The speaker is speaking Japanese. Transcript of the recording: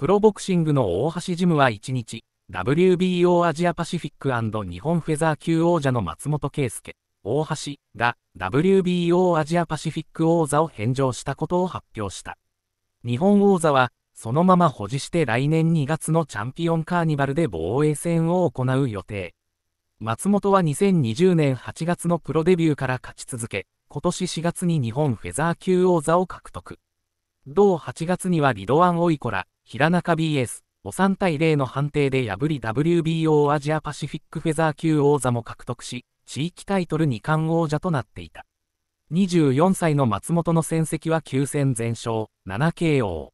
プロボクシングの大橋ジムは1日、WBO アジアパシフィック日本フェザー級王者の松本圭介、大橋が WBO アジアパシフィック王座を返上したことを発表した。日本王座は、そのまま保持して来年2月のチャンピオンカーニバルで防衛戦を行う予定。松本は2020年8月のプロデビューから勝ち続け、今年4月に日本フェザー級王座を獲得。同8月にはリドワン・オイコラ、平中 BS お3対0の判定で破り WBO アジアパシフィックフェザー級王座も獲得し、地域タイトル2冠王者となっていた。24歳の松本の戦績は9戦全勝、7KO。